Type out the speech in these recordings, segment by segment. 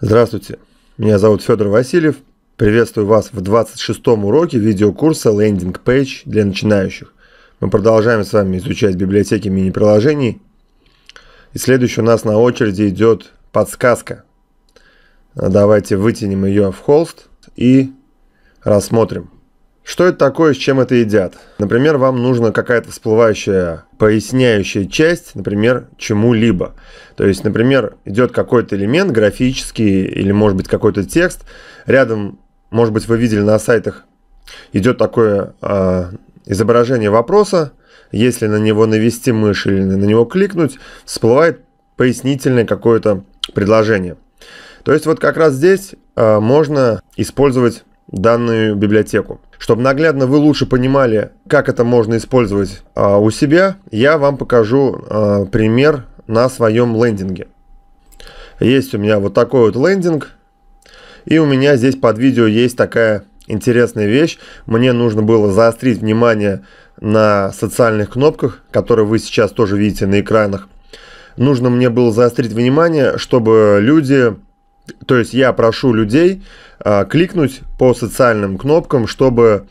Здравствуйте, меня зовут Федор Васильев. Приветствую вас в 26-м уроке видеокурса Landing Page для начинающих. Мы продолжаем с вами изучать библиотеки мини-приложений. И следующий у нас на очереди идет подсказка. Давайте вытянем ее в холст и рассмотрим. Что это такое, с чем это едят? Например, вам нужна какая-то всплывающая, поясняющая часть, например, чему-либо. То есть, например, идет какой-то элемент графический или, может быть, какой-то текст. Рядом, может быть, вы видели на сайтах, идет такое э, изображение вопроса. Если на него навести мышь или на него кликнуть, всплывает пояснительное какое-то предложение. То есть вот как раз здесь э, можно использовать данную библиотеку. Чтобы наглядно вы лучше понимали, как это можно использовать а, у себя, я вам покажу а, пример на своем лендинге. Есть у меня вот такой вот лендинг, и у меня здесь под видео есть такая интересная вещь. Мне нужно было заострить внимание на социальных кнопках, которые вы сейчас тоже видите на экранах. Нужно мне было заострить внимание, чтобы люди то есть я прошу людей э, кликнуть по социальным кнопкам, чтобы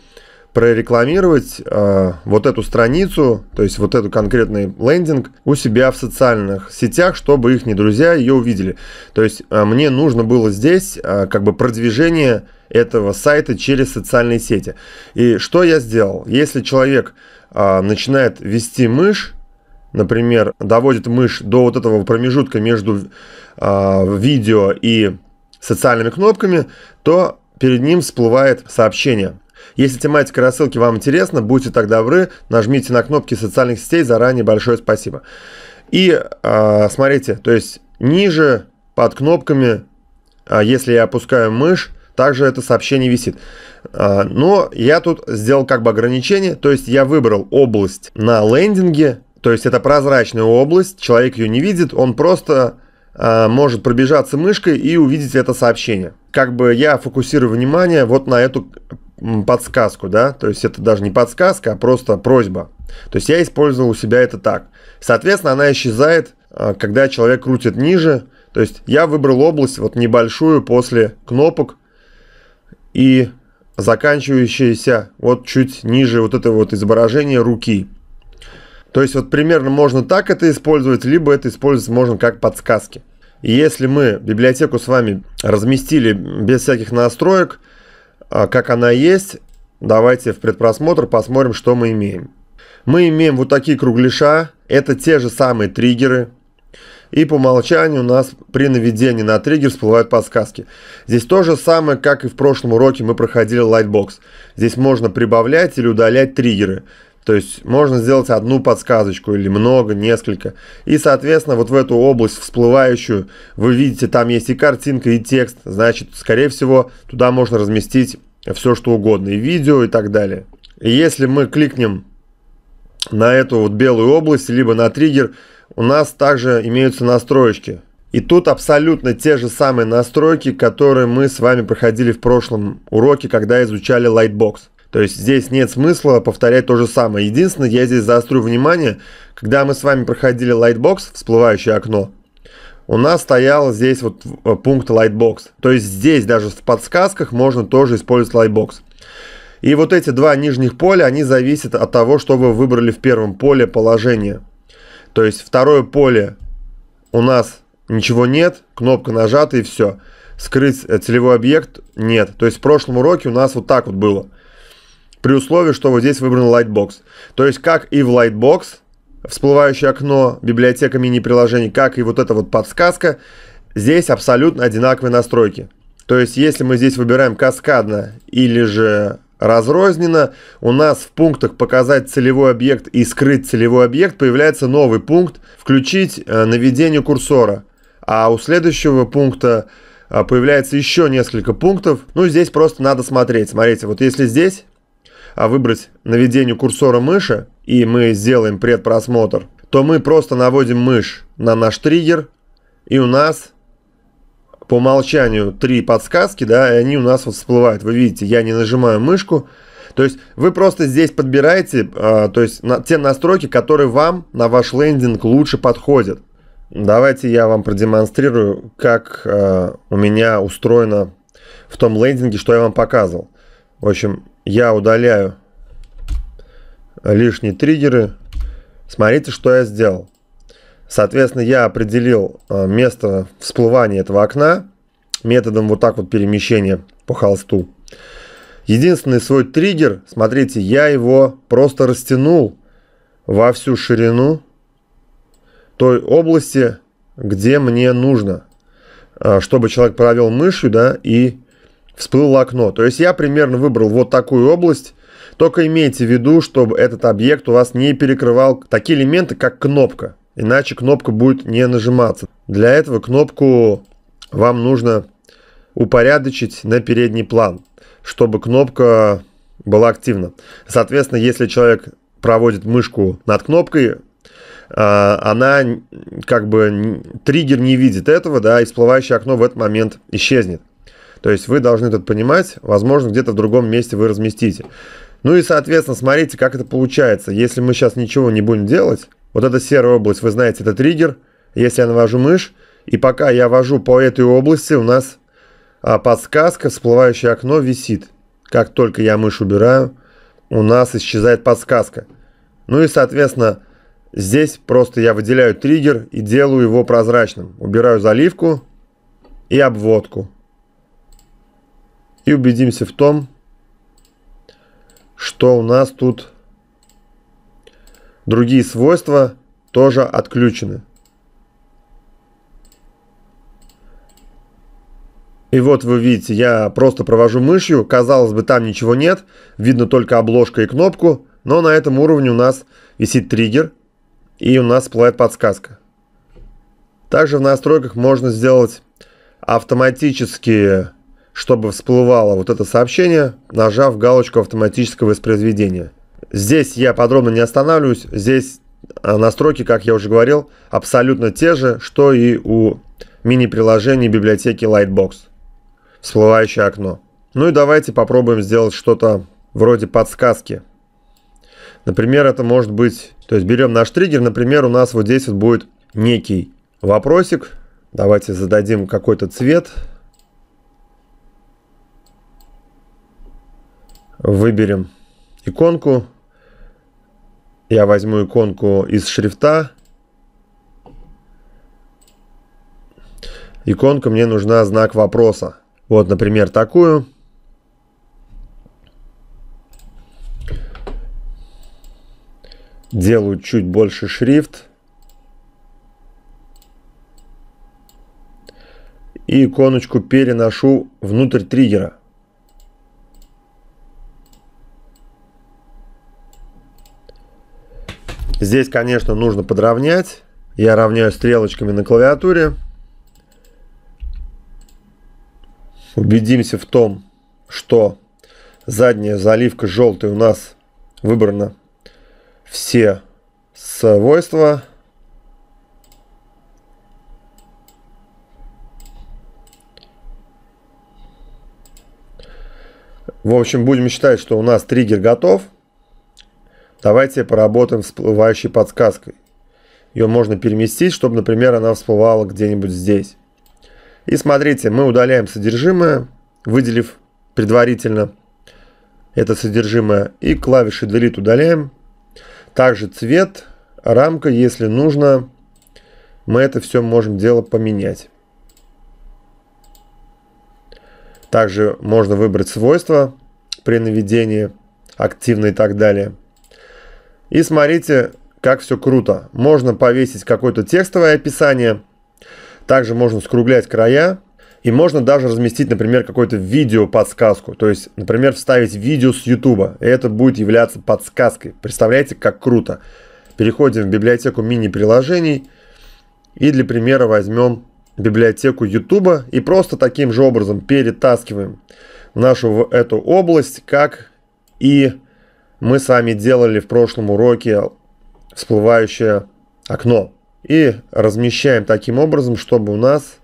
прорекламировать э, вот эту страницу, то есть вот этот конкретный лендинг у себя в социальных сетях, чтобы их не друзья ее увидели. То есть э, мне нужно было здесь э, как бы продвижение этого сайта через социальные сети. И что я сделал? Если человек э, начинает вести мышь, например, доводит мышь до вот этого промежутка между э, видео и социальными кнопками, то перед ним всплывает сообщение. Если тематика рассылки вам интересна, будьте так добры, нажмите на кнопки социальных сетей. Заранее большое спасибо. И э, смотрите, то есть ниже под кнопками, э, если я опускаю мышь, также это сообщение висит. но я тут сделал как бы ограничение, то есть я выбрал область на лендинге, то есть это прозрачная область, человек ее не видит, он просто э, может пробежаться мышкой и увидеть это сообщение. Как бы я фокусирую внимание вот на эту подсказку, да, то есть это даже не подсказка, а просто просьба. То есть я использовал у себя это так. Соответственно, она исчезает, а, когда человек крутит ниже. То есть я выбрал область вот небольшую после кнопок и заканчивающаяся вот чуть ниже вот это вот изображение руки. То есть вот примерно можно так это использовать, либо это использовать можно как подсказки. И если мы библиотеку с вами разместили без всяких настроек, а, как она есть, давайте в предпросмотр посмотрим, что мы имеем. Мы имеем вот такие кругляша, это те же самые триггеры, и по умолчанию у нас при наведении на триггер всплывают подсказки. Здесь то же самое, как и в прошлом уроке мы проходили Lightbox. Здесь можно прибавлять или удалять триггеры. То есть можно сделать одну подсказочку или много, несколько. И, соответственно, вот в эту область всплывающую, вы видите, там есть и картинка, и текст. Значит, скорее всего, туда можно разместить все, что угодно, и видео, и так далее. И если мы кликнем на эту вот белую область, либо на триггер, у нас также имеются настройки. И тут абсолютно те же самые настройки, которые мы с вами проходили в прошлом уроке, когда изучали Lightbox. То есть здесь нет смысла повторять то же самое. Единственное, я здесь заострю внимание, когда мы с вами проходили Lightbox, всплывающее окно, у нас стоял здесь вот э, пункт Lightbox. То есть здесь даже в подсказках можно тоже использовать Lightbox. И вот эти два нижних поля, они зависят от того, что вы выбрали в первом поле положение. То есть второе поле у нас ничего нет, кнопка нажата и все. Скрыть э, целевой объект нет. То есть в прошлом уроке у нас вот так вот было – при условии, что вот здесь выбран Lightbox. То есть, как и в Lightbox, всплывающее окно, библиотека мини-приложений, как и вот эта вот подсказка, здесь абсолютно одинаковые настройки. То есть, если мы здесь выбираем каскадно или же разрозненно, у нас в пунктах «Показать целевой объект» и «Скрыть целевой объект» появляется новый пункт «Включить э, наведение курсора». А у следующего пункта э, появляется еще несколько пунктов. Ну, здесь просто надо смотреть. Смотрите, вот если здесь а выбрать наведение курсора мыши, и мы сделаем предпросмотр, то мы просто наводим мышь на наш триггер, и у нас по умолчанию три подсказки, да, и они у нас вот всплывают. Вы видите, я не нажимаю мышку. То есть вы просто здесь подбираете а, то есть на, те настройки, которые вам на ваш лендинг лучше подходят. Давайте я вам продемонстрирую, как а, у меня устроено в том лендинге, что я вам показывал. В общем, я удаляю лишние триггеры. Смотрите, что я сделал. Соответственно, я определил э, место всплывания этого окна методом вот так вот перемещения по холсту. Единственный свой триггер, смотрите, я его просто растянул во всю ширину той области, где мне нужно, э, чтобы человек провел мышью, да, и всплыло окно. То есть я примерно выбрал вот такую область. Только имейте в виду, чтобы этот объект у вас не перекрывал такие элементы, как кнопка. Иначе кнопка будет не нажиматься. Для этого кнопку вам нужно упорядочить на передний план, чтобы кнопка была активна. Соответственно, если человек проводит мышку над кнопкой, а, она как бы триггер не видит этого, да, и всплывающее окно в этот момент исчезнет. То есть вы должны тут понимать, возможно, где-то в другом месте вы разместите. Ну и, соответственно, смотрите, как это получается. Если мы сейчас ничего не будем делать, вот эта серая область, вы знаете, это триггер. Если я навожу мышь, и пока я вожу по этой области, у нас а, подсказка, всплывающее окно висит. Как только я мышь убираю, у нас исчезает подсказка. Ну и, соответственно, здесь просто я выделяю триггер и делаю его прозрачным. Убираю заливку и обводку. И убедимся в том, что у нас тут другие свойства тоже отключены. И вот вы видите, я просто провожу мышью, казалось бы там ничего нет, видно только обложка и кнопку, но на этом уровне у нас висит триггер и у нас всплывает подсказка. Также в настройках можно сделать автоматические чтобы всплывало вот это сообщение, нажав галочку автоматического воспроизведения. Здесь я подробно не останавливаюсь, здесь а, настройки, как я уже говорил, абсолютно те же, что и у мини-приложений библиотеки Lightbox. Всплывающее окно. Ну и давайте попробуем сделать что-то вроде подсказки. Например, это может быть... То есть берем наш триггер, например, у нас вот здесь вот будет некий вопросик. Давайте зададим какой-то цвет. Цвет. Выберем иконку. Я возьму иконку из шрифта. Иконка мне нужна знак вопроса. Вот, например, такую. Делаю чуть больше шрифт. И иконочку переношу внутрь триггера. Здесь, конечно, нужно подровнять. Я равняю стрелочками на клавиатуре. Убедимся в том, что задняя заливка желтой у нас выбрана все свойства. В общем, будем считать, что у нас триггер готов. Давайте поработаем с всплывающей подсказкой. Ее можно переместить, чтобы, например, она всплывала где-нибудь здесь. И смотрите, мы удаляем содержимое, выделив предварительно это содержимое. И клавиши Delete удаляем. Также цвет, рамка, если нужно, мы это все можем дело поменять. Также можно выбрать свойства при наведении, активно и так далее. И смотрите, как все круто. Можно повесить какое-то текстовое описание, также можно скруглять края, и можно даже разместить, например, какое то видео-подсказку. То есть, например, вставить видео с YouTube. И это будет являться подсказкой. Представляете, как круто. Переходим в библиотеку мини-приложений. И для примера возьмем библиотеку YouTube. И просто таким же образом перетаскиваем нашу в эту область, как и мы сами делали в прошлом уроке всплывающее окно. И размещаем таким образом, чтобы у нас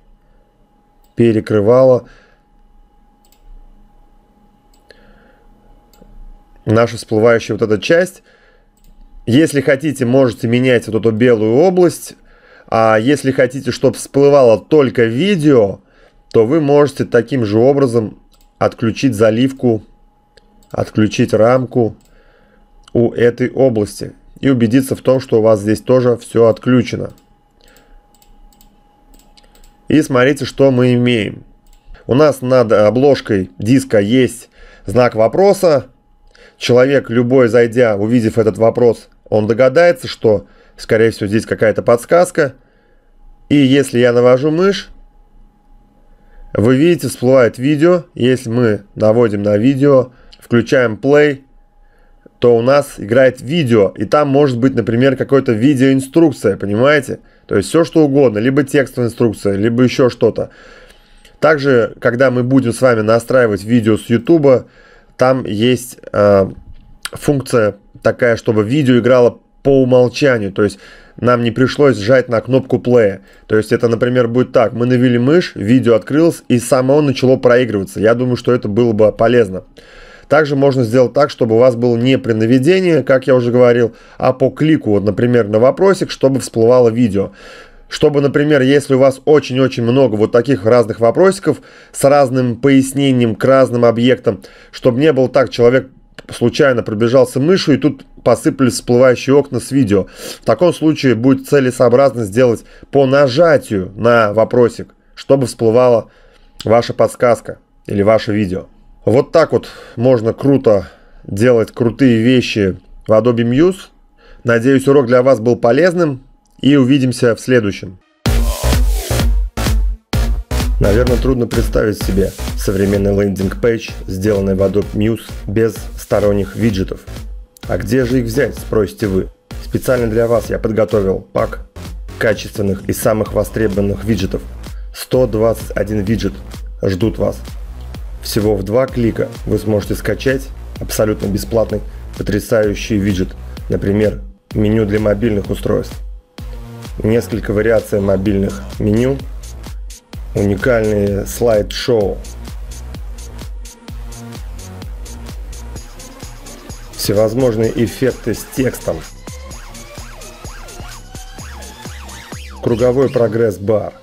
перекрывало наша всплывающая вот эта часть. Если хотите, можете менять вот эту белую область. А если хотите, чтобы всплывало только видео, то вы можете таким же образом отключить заливку, отключить рамку у этой области и убедиться в том, что у вас здесь тоже все отключено. И смотрите, что мы имеем. У нас над обложкой диска есть знак вопроса. Человек, любой зайдя, увидев этот вопрос, он догадается, что, скорее всего, здесь какая-то подсказка. И если я навожу мышь, вы видите, всплывает видео. Если мы наводим на видео, включаем play, то у нас играет видео, и там может быть, например, какая-то видеоинструкция, понимаете? То есть все что угодно, либо текстовая инструкция, либо еще что-то. Также, когда мы будем с вами настраивать видео с YouTube, там есть э, функция такая, чтобы видео играло по умолчанию. То есть нам не пришлось сжать на кнопку play. То есть это, например, будет так. Мы навели мышь, видео открылось, и само начало проигрываться. Я думаю, что это было бы полезно. Также можно сделать так, чтобы у вас было не при наведении, как я уже говорил, а по клику, вот, например, на вопросик, чтобы всплывало видео чтобы, например, если у вас очень-очень много вот таких разных вопросиков с разным пояснением к разным объектам, чтобы не было так, человек случайно пробежался мышью и тут посыпались всплывающие окна с видео. В таком случае будет целесообразно сделать по нажатию на вопросик, чтобы всплывала ваша подсказка или ваше видео. Вот так вот можно круто делать крутые вещи в Adobe Muse. Надеюсь, урок для вас был полезным и увидимся в следующем. Наверное, трудно представить себе современный лендинг-пейдж, сделанный в Adobe Muse без сторонних виджетов. А где же их взять, спросите вы? Специально для вас я подготовил пак качественных и самых востребованных виджетов. 121 виджет ждут вас. Всего в два клика вы сможете скачать абсолютно бесплатный потрясающий виджет, например, меню для мобильных устройств. Несколько вариаций мобильных меню, уникальные слайд-шоу, всевозможные эффекты с текстом, круговой прогресс-бар –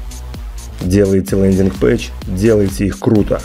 делаете лендинг-пэч, делайте их круто.